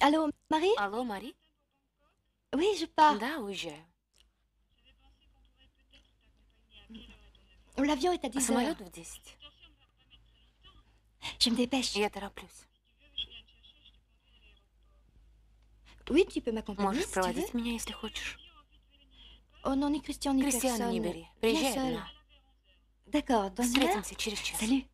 Allô, Marie Allô, Marie Oui, je pars. L'avion est à 10 heures. Je me dépêche. Oui, tu peux m'accompagner si tu veux. Oh non, ni Christian, ni D'accord, dans une Salut.